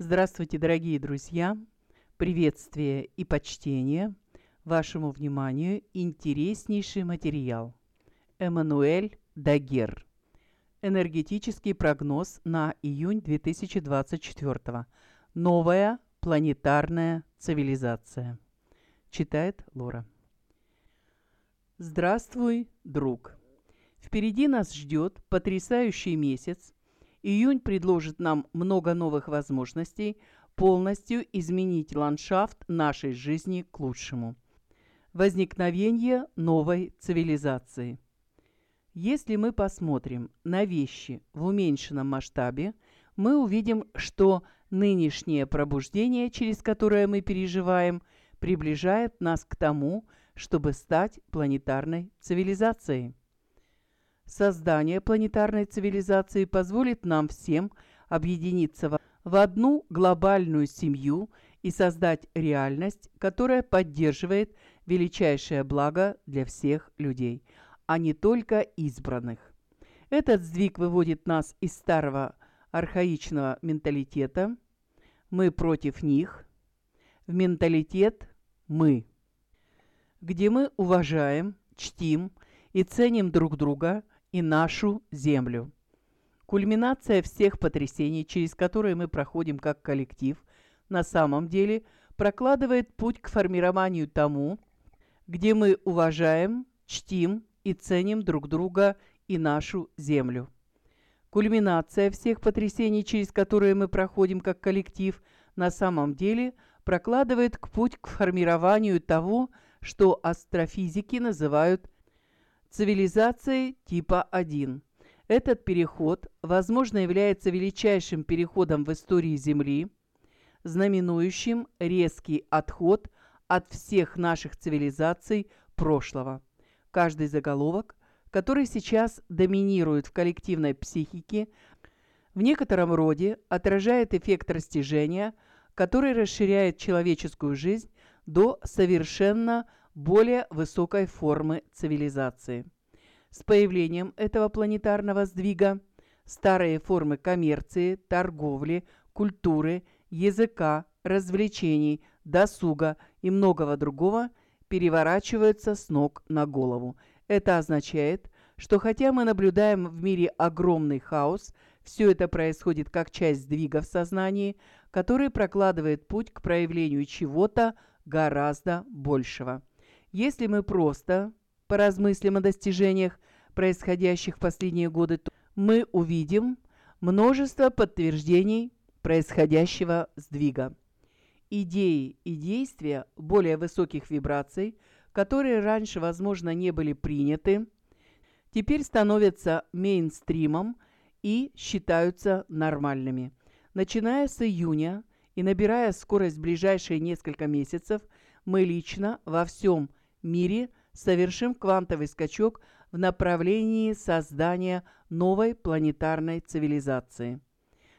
Здравствуйте, дорогие друзья! Приветствие и почтение вашему вниманию интереснейший материал. Эммануэль Дагер. Энергетический прогноз на июнь 2024. Новая планетарная цивилизация. Читает Лора. Здравствуй, друг! Впереди нас ждет потрясающий месяц, Июнь предложит нам много новых возможностей полностью изменить ландшафт нашей жизни к лучшему. Возникновение новой цивилизации. Если мы посмотрим на вещи в уменьшенном масштабе, мы увидим, что нынешнее пробуждение, через которое мы переживаем, приближает нас к тому, чтобы стать планетарной цивилизацией. Создание планетарной цивилизации позволит нам всем объединиться в одну глобальную семью и создать реальность, которая поддерживает величайшее благо для всех людей, а не только избранных. Этот сдвиг выводит нас из старого архаичного менталитета «мы против них» в менталитет «мы», где мы уважаем, чтим и ценим друг друга – и нашу землю. Кульминация всех потрясений, через которые мы проходим как коллектив, на самом деле прокладывает путь к формированию тому, где мы уважаем, чтим и ценим друг друга и нашу землю. Кульминация всех потрясений, через которые мы проходим как коллектив, на самом деле прокладывает путь к формированию того, что астрофизики называют цивилизацией типа 1. Этот переход, возможно, является величайшим переходом в истории Земли, знаменующим резкий отход от всех наших цивилизаций прошлого. Каждый заголовок, который сейчас доминирует в коллективной психике, в некотором роде отражает эффект растяжения, который расширяет человеческую жизнь до совершенно более высокой формы цивилизации. С появлением этого планетарного сдвига старые формы коммерции, торговли, культуры, языка, развлечений, досуга и многого другого переворачиваются с ног на голову. Это означает, что хотя мы наблюдаем в мире огромный хаос, все это происходит как часть сдвига в сознании, который прокладывает путь к проявлению чего-то гораздо большего. Если мы просто поразмыслим о достижениях, происходящих в последние годы, то мы увидим множество подтверждений происходящего сдвига. Идеи и действия более высоких вибраций, которые раньше, возможно, не были приняты, теперь становятся мейнстримом и считаются нормальными. Начиная с июня и набирая скорость в ближайшие несколько месяцев, мы лично во всем мире совершим квантовый скачок в направлении создания новой планетарной цивилизации.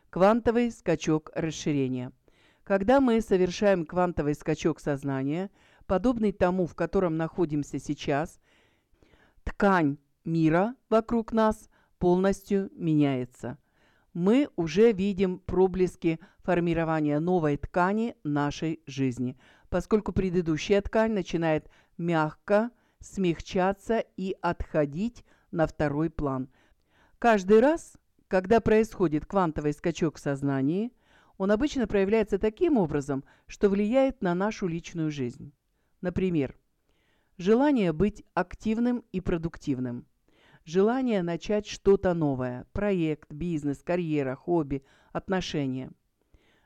Квантовый скачок расширения. Когда мы совершаем квантовый скачок сознания, подобный тому, в котором находимся сейчас, ткань мира вокруг нас полностью меняется. Мы уже видим проблески формирования новой ткани нашей жизни, поскольку предыдущая ткань начинает мягко смягчаться и отходить на второй план. Каждый раз, когда происходит квантовый скачок в сознании, он обычно проявляется таким образом, что влияет на нашу личную жизнь. Например, желание быть активным и продуктивным, желание начать что-то новое – проект, бизнес, карьера, хобби, отношения,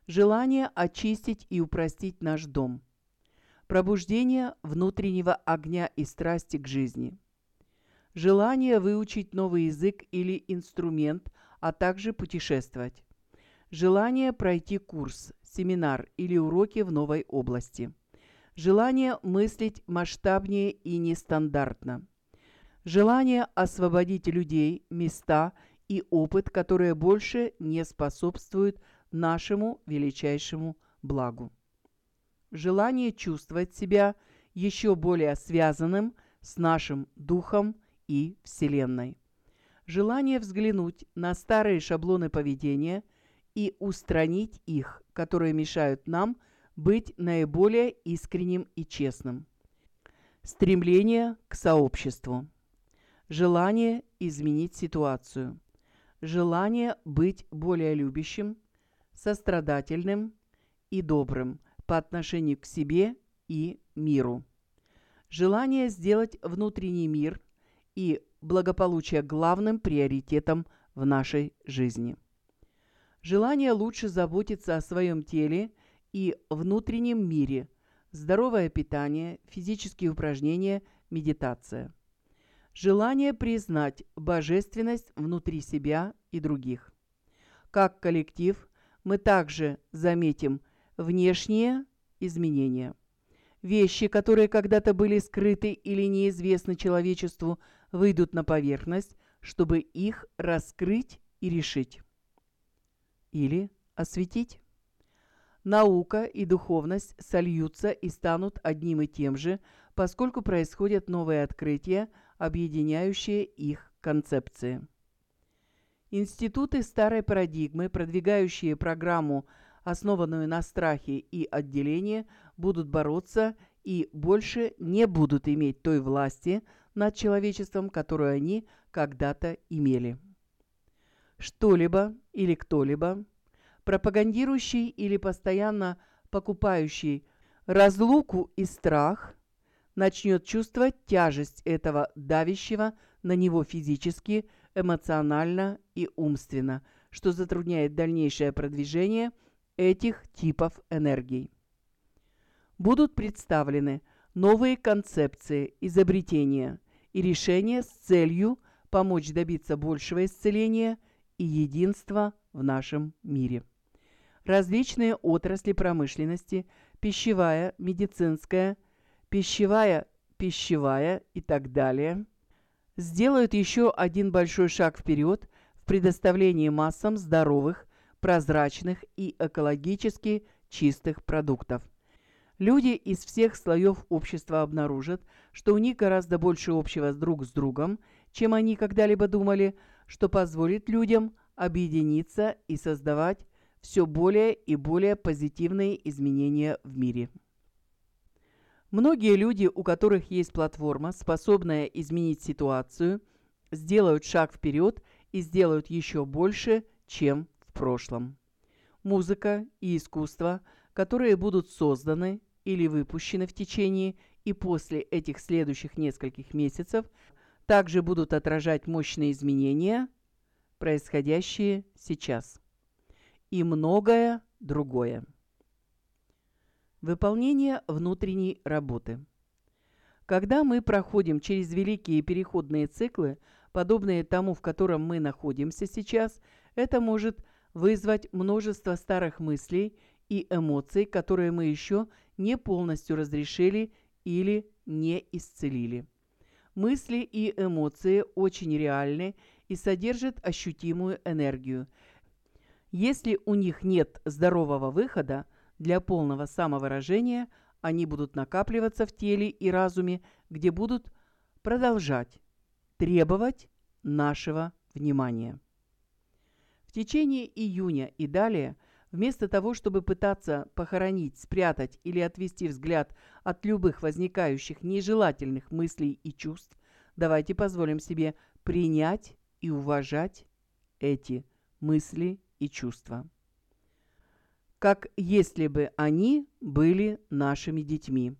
желание очистить и упростить наш дом – пробуждение внутреннего огня и страсти к жизни, желание выучить новый язык или инструмент, а также путешествовать, желание пройти курс, семинар или уроки в новой области, желание мыслить масштабнее и нестандартно, желание освободить людей, места и опыт, которые больше не способствуют нашему величайшему благу желание чувствовать себя еще более связанным с нашим духом и Вселенной. Желание взглянуть на старые шаблоны поведения и устранить их, которые мешают нам быть наиболее искренним и честным. Стремление к сообществу. Желание изменить ситуацию. Желание быть более любящим, сострадательным и добрым – по отношению к себе и миру. Желание сделать внутренний мир и благополучие главным приоритетом в нашей жизни. Желание лучше заботиться о своем теле и внутреннем мире, здоровое питание, физические упражнения, медитация. Желание признать божественность внутри себя и других. Как коллектив мы также заметим – внешние изменения. Вещи, которые когда-то были скрыты или неизвестны человечеству, выйдут на поверхность, чтобы их раскрыть и решить. Или осветить. Наука и духовность сольются и станут одним и тем же, поскольку происходят новые открытия, объединяющие их концепции. Институты старой парадигмы, продвигающие программу основанную на страхе и отделении, будут бороться и больше не будут иметь той власти над человечеством, которую они когда-то имели. Что-либо или кто-либо, пропагандирующий или постоянно покупающий разлуку и страх, начнет чувствовать тяжесть этого давящего на него физически, эмоционально и умственно, что затрудняет дальнейшее продвижение – этих типов энергий. Будут представлены новые концепции, изобретения и решения с целью помочь добиться большего исцеления и единства в нашем мире. Различные отрасли промышленности – пищевая, медицинская, пищевая, пищевая и так далее – сделают еще один большой шаг вперед в предоставлении массам здоровых, прозрачных и экологически чистых продуктов. Люди из всех слоев общества обнаружат, что у них гораздо больше общего друг с другом, чем они когда-либо думали, что позволит людям объединиться и создавать все более и более позитивные изменения в мире. Многие люди, у которых есть платформа, способная изменить ситуацию, сделают шаг вперед и сделают еще больше, чем прошлом. Музыка и искусство, которые будут созданы или выпущены в течение и после этих следующих нескольких месяцев, также будут отражать мощные изменения, происходящие сейчас. И многое другое. Выполнение внутренней работы. Когда мы проходим через великие переходные циклы, подобные тому, в котором мы находимся сейчас, это может вызвать множество старых мыслей и эмоций, которые мы еще не полностью разрешили или не исцелили. Мысли и эмоции очень реальны и содержат ощутимую энергию. Если у них нет здорового выхода для полного самовыражения, они будут накапливаться в теле и разуме, где будут продолжать требовать нашего внимания течение июня и далее, вместо того, чтобы пытаться похоронить, спрятать или отвести взгляд от любых возникающих нежелательных мыслей и чувств, давайте позволим себе принять и уважать эти мысли и чувства. Как если бы они были нашими детьми.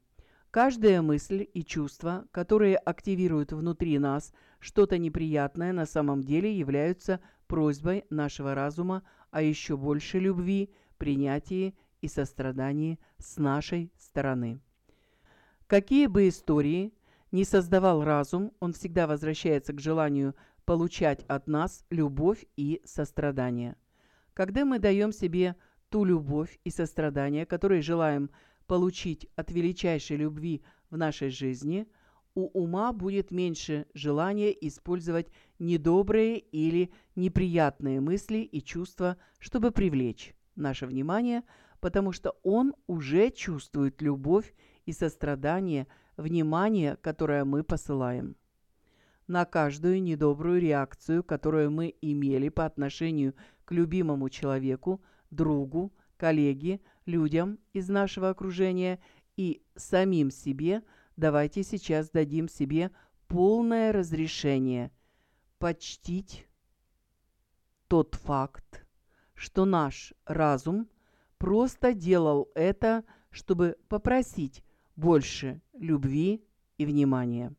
Каждая мысль и чувство, которые активируют внутри нас что-то неприятное, на самом деле являются просьбой нашего разума о еще больше любви, принятии и сострадании с нашей стороны. Какие бы истории ни создавал разум, он всегда возвращается к желанию получать от нас любовь и сострадание. Когда мы даем себе ту любовь и сострадание, которые желаем получить от величайшей любви в нашей жизни – у ума будет меньше желания использовать недобрые или неприятные мысли и чувства, чтобы привлечь наше внимание, потому что он уже чувствует любовь и сострадание, внимание, которое мы посылаем. На каждую недобрую реакцию, которую мы имели по отношению к любимому человеку, другу, коллеге, людям из нашего окружения и самим себе – давайте сейчас дадим себе полное разрешение почтить тот факт, что наш разум просто делал это, чтобы попросить больше любви и внимания.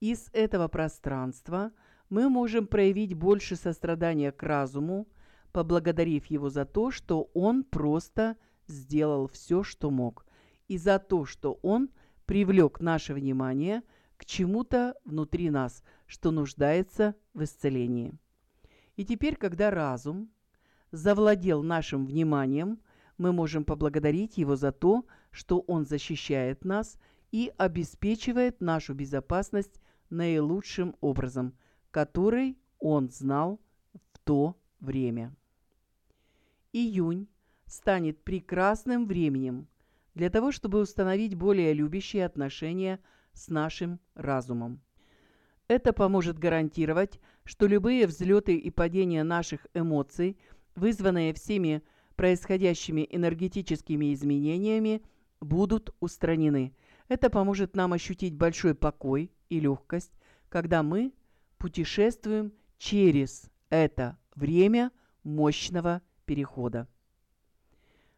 Из этого пространства мы можем проявить больше сострадания к разуму, поблагодарив его за то, что он просто сделал все, что мог, и за то, что он – привлек наше внимание к чему-то внутри нас, что нуждается в исцелении. И теперь, когда разум завладел нашим вниманием, мы можем поблагодарить его за то, что он защищает нас и обеспечивает нашу безопасность наилучшим образом, который он знал в то время. Июнь станет прекрасным временем – для того, чтобы установить более любящие отношения с нашим разумом. Это поможет гарантировать, что любые взлеты и падения наших эмоций, вызванные всеми происходящими энергетическими изменениями, будут устранены. Это поможет нам ощутить большой покой и легкость, когда мы путешествуем через это время мощного перехода.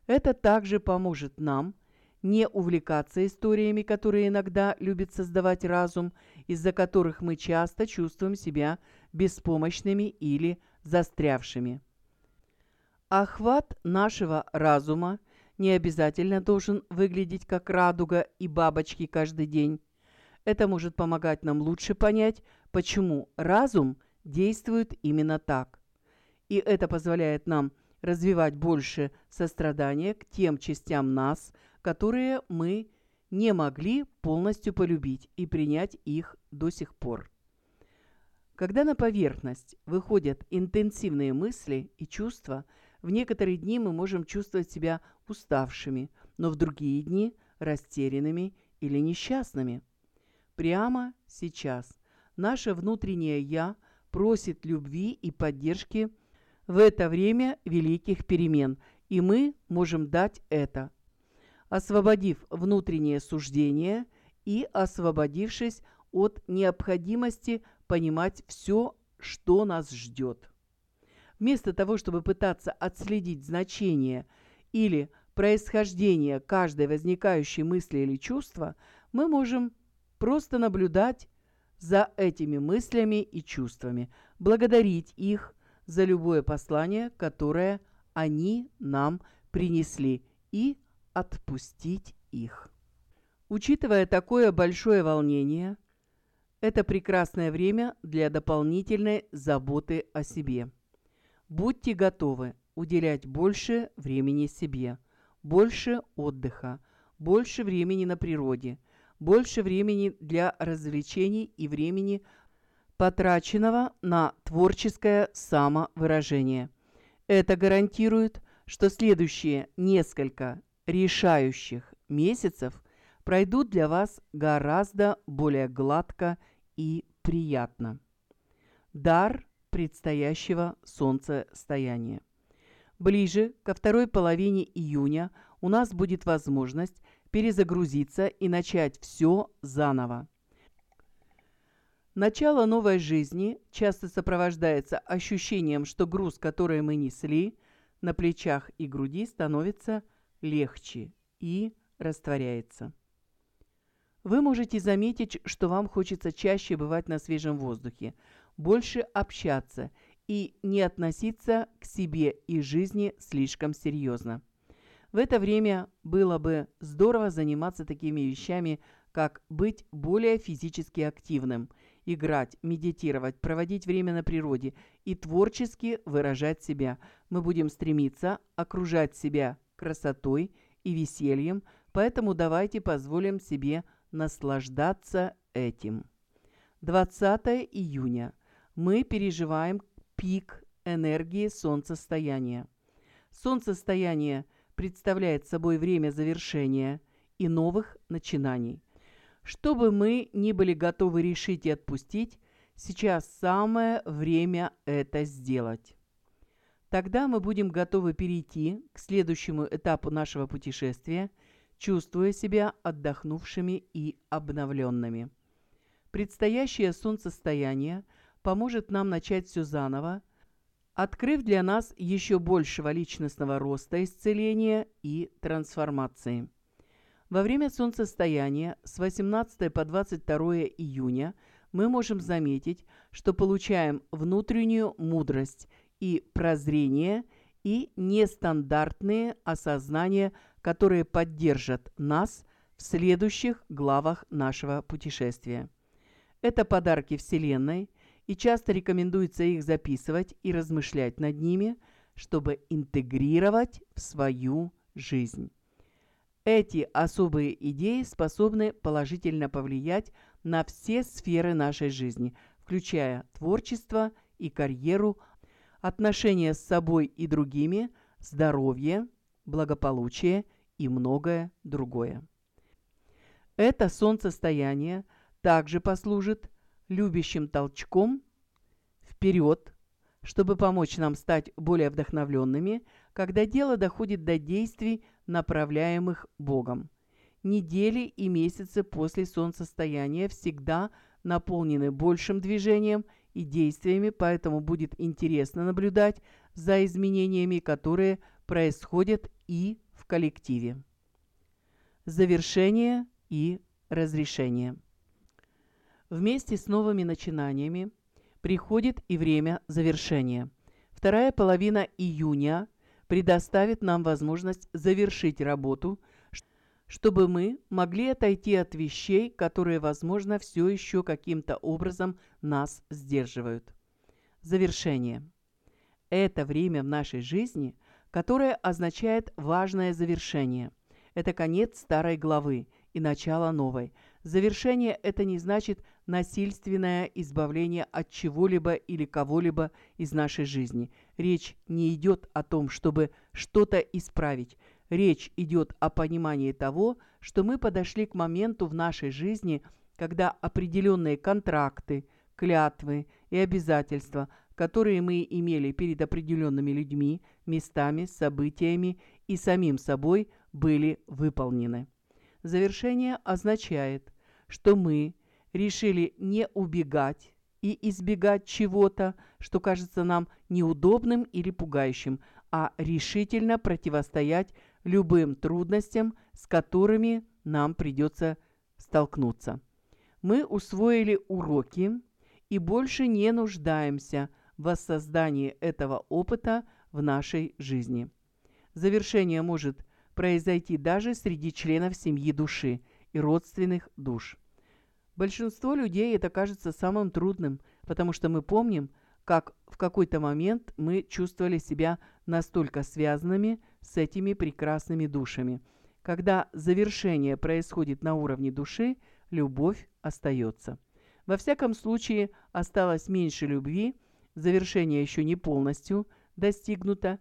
Это также поможет нам не увлекаться историями, которые иногда любит создавать разум, из-за которых мы часто чувствуем себя беспомощными или застрявшими. Охват нашего разума не обязательно должен выглядеть как радуга и бабочки каждый день. Это может помогать нам лучше понять, почему разум действует именно так. И это позволяет нам развивать больше сострадания к тем частям нас, которые мы не могли полностью полюбить и принять их до сих пор. Когда на поверхность выходят интенсивные мысли и чувства, в некоторые дни мы можем чувствовать себя уставшими, но в другие дни – растерянными или несчастными. Прямо сейчас наше внутреннее «я» просит любви и поддержки в это время великих перемен, и мы можем дать это – освободив внутреннее суждение и освободившись от необходимости понимать все, что нас ждет. Вместо того, чтобы пытаться отследить значение или происхождение каждой возникающей мысли или чувства, мы можем просто наблюдать за этими мыслями и чувствами, благодарить их за любое послание, которое они нам принесли и отпустить их. Учитывая такое большое волнение, это прекрасное время для дополнительной заботы о себе. Будьте готовы уделять больше времени себе, больше отдыха, больше времени на природе, больше времени для развлечений и времени, потраченного на творческое самовыражение. Это гарантирует, что следующие несколько решающих месяцев пройдут для вас гораздо более гладко и приятно. Дар предстоящего солнцестояния. Ближе ко второй половине июня у нас будет возможность перезагрузиться и начать все заново. Начало новой жизни часто сопровождается ощущением, что груз, который мы несли, на плечах и груди становится легче легче и растворяется. Вы можете заметить, что вам хочется чаще бывать на свежем воздухе, больше общаться и не относиться к себе и жизни слишком серьезно. В это время было бы здорово заниматься такими вещами, как быть более физически активным, играть, медитировать, проводить время на природе и творчески выражать себя. Мы будем стремиться окружать себя красотой и весельем, поэтому давайте позволим себе наслаждаться этим. 20 июня. Мы переживаем пик энергии солнцестояния. Солнцестояние представляет собой время завершения и новых начинаний. Чтобы мы не были готовы решить и отпустить, сейчас самое время это сделать. Тогда мы будем готовы перейти к следующему этапу нашего путешествия, чувствуя себя отдохнувшими и обновленными. Предстоящее солнцестояние поможет нам начать все заново, открыв для нас еще большего личностного роста, исцеления и трансформации. Во время солнцестояния с 18 по 22 июня мы можем заметить, что получаем внутреннюю мудрость – и прозрение, и нестандартные осознания, которые поддержат нас в следующих главах нашего путешествия. Это подарки Вселенной, и часто рекомендуется их записывать и размышлять над ними, чтобы интегрировать в свою жизнь. Эти особые идеи способны положительно повлиять на все сферы нашей жизни, включая творчество и карьеру, отношения с собой и другими, здоровье, благополучие и многое другое. Это солнцестояние также послужит любящим толчком вперед, чтобы помочь нам стать более вдохновленными, когда дело доходит до действий, направляемых Богом. Недели и месяцы после солнцестояния всегда наполнены большим движением – и действиями, поэтому будет интересно наблюдать за изменениями, которые происходят и в коллективе. Завершение и разрешение. Вместе с новыми начинаниями приходит и время завершения. Вторая половина июня предоставит нам возможность завершить работу – чтобы мы могли отойти от вещей, которые, возможно, все еще каким-то образом нас сдерживают. Завершение. Это время в нашей жизни, которое означает важное завершение. Это конец старой главы и начало новой. Завершение – это не значит насильственное избавление от чего-либо или кого-либо из нашей жизни. Речь не идет о том, чтобы что-то исправить – Речь идет о понимании того, что мы подошли к моменту в нашей жизни, когда определенные контракты, клятвы и обязательства, которые мы имели перед определенными людьми, местами, событиями и самим собой, были выполнены. Завершение означает, что мы решили не убегать и избегать чего-то, что кажется нам неудобным или пугающим, а решительно противостоять любым трудностям, с которыми нам придется столкнуться. Мы усвоили уроки и больше не нуждаемся в воссоздании этого опыта в нашей жизни. Завершение может произойти даже среди членов семьи души и родственных душ. Большинство людей это кажется самым трудным, потому что мы помним, как в какой-то момент мы чувствовали себя настолько связанными с этими прекрасными душами. Когда завершение происходит на уровне души, любовь остается. Во всяком случае, осталось меньше любви, завершение еще не полностью достигнуто.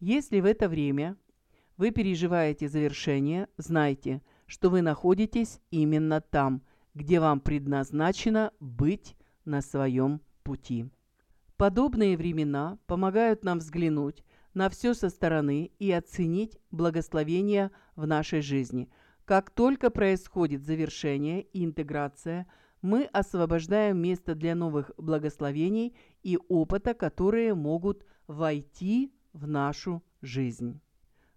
Если в это время вы переживаете завершение, знайте, что вы находитесь именно там, где вам предназначено быть на своем пути. Подобные времена помогают нам взглянуть на все со стороны и оценить благословение в нашей жизни. Как только происходит завершение и интеграция, мы освобождаем место для новых благословений и опыта, которые могут войти в нашу жизнь.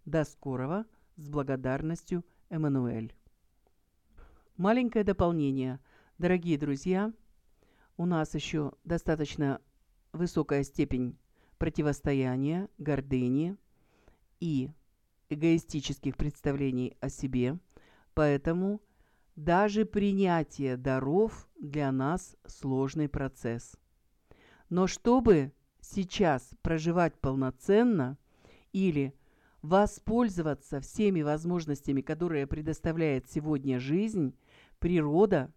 До скорого! С благодарностью, Эммануэль. Маленькое дополнение. Дорогие друзья, у нас еще достаточно высокая степень противостояния, гордыни и эгоистических представлений о себе, поэтому даже принятие даров для нас сложный процесс. Но чтобы сейчас проживать полноценно или воспользоваться всеми возможностями, которые предоставляет сегодня жизнь, природа,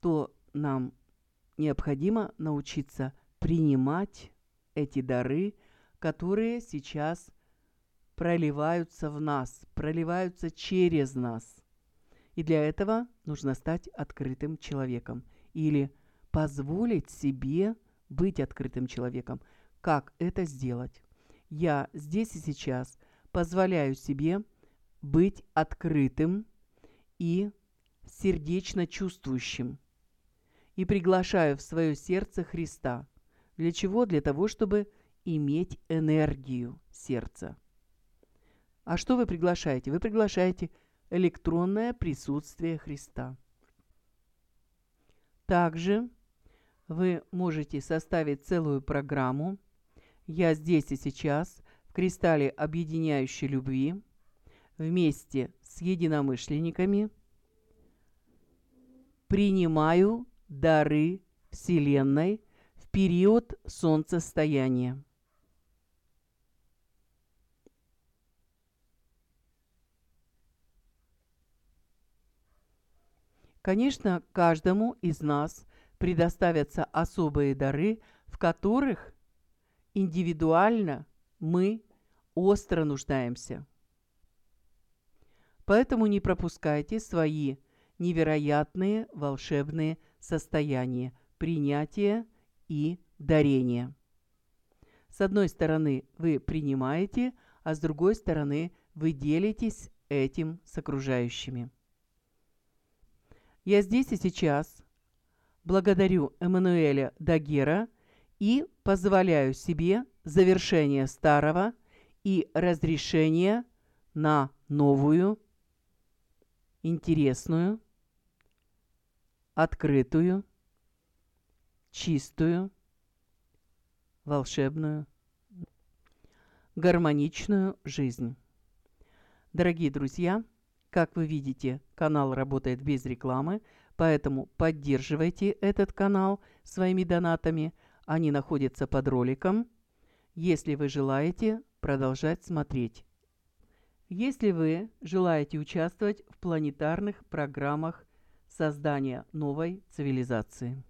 то нам необходимо научиться принимать эти дары, которые сейчас проливаются в нас, проливаются через нас. И для этого нужно стать открытым человеком или позволить себе быть открытым человеком. Как это сделать? Я здесь и сейчас позволяю себе быть открытым и сердечно чувствующим и приглашаю в свое сердце Христа – для чего? Для того, чтобы иметь энергию сердца. А что вы приглашаете? Вы приглашаете электронное присутствие Христа. Также вы можете составить целую программу «Я здесь и сейчас» в кристалле объединяющей любви вместе с единомышленниками принимаю дары Вселенной период солнцестояния. Конечно, каждому из нас предоставятся особые дары, в которых индивидуально мы остро нуждаемся. Поэтому не пропускайте свои невероятные волшебные состояния принятия – и дарение. С одной стороны вы принимаете, а с другой стороны вы делитесь этим с окружающими. Я здесь и сейчас благодарю Эммануэля Дагера и позволяю себе завершение старого и разрешение на новую, интересную, открытую, чистую, волшебную, гармоничную жизнь. Дорогие друзья, как вы видите, канал работает без рекламы, поэтому поддерживайте этот канал своими донатами. Они находятся под роликом, если вы желаете продолжать смотреть. Если вы желаете участвовать в планетарных программах создания новой цивилизации.